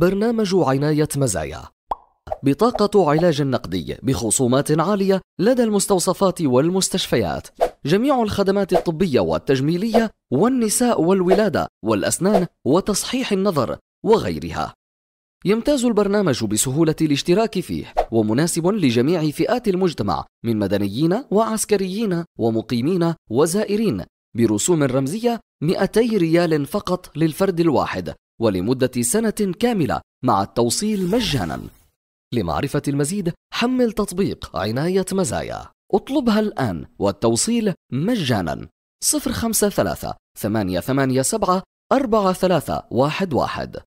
برنامج عناية مزايا بطاقة علاج نقدي بخصومات عالية لدى المستوصفات والمستشفيات جميع الخدمات الطبية والتجميلية والنساء والولادة والأسنان وتصحيح النظر وغيرها يمتاز البرنامج بسهولة الاشتراك فيه ومناسب لجميع فئات المجتمع من مدنيين وعسكريين ومقيمين وزائرين برسوم رمزية 200 ريال فقط للفرد الواحد ولمدة سنة كاملة مع التوصيل مجانا لمعرفة المزيد حمل تطبيق عناية مزايا اطلبها الآن والتوصيل مجانا 053 887 4311